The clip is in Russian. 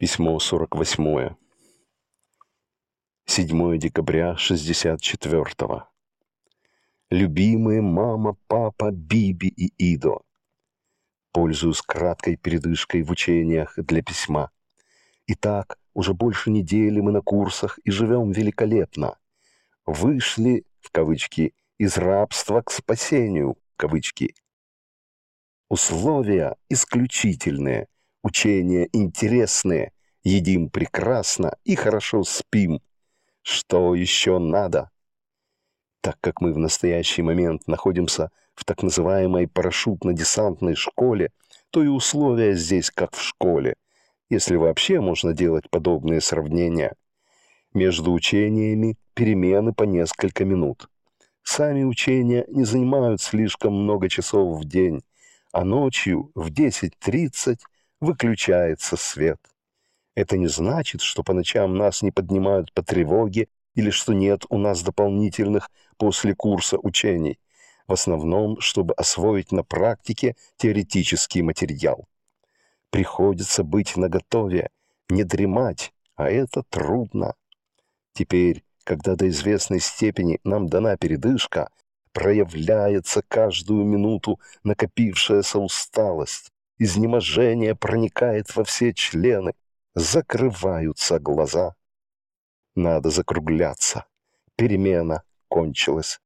Письмо 48. 7 декабря 64 -го. Любимые мама, папа, Биби и Идо. Пользуюсь краткой передышкой в учениях для письма. Итак, уже больше недели мы на курсах и живем великолепно. Вышли, в кавычки, из рабства к спасению, в кавычки. Условия исключительные – Учения интересные, едим прекрасно и хорошо спим. Что еще надо? Так как мы в настоящий момент находимся в так называемой парашютно-десантной школе, то и условия здесь как в школе, если вообще можно делать подобные сравнения. Между учениями перемены по несколько минут. Сами учения не занимают слишком много часов в день, а ночью в 10.30 выключается свет. Это не значит, что по ночам нас не поднимают по тревоге или что нет у нас дополнительных после курса учений. В основном, чтобы освоить на практике теоретический материал. Приходится быть наготове, не дремать, а это трудно. Теперь, когда до известной степени нам дана передышка, проявляется каждую минуту накопившаяся усталость изнеможение проникает во все члены, закрываются глаза. Надо закругляться. Перемена кончилась.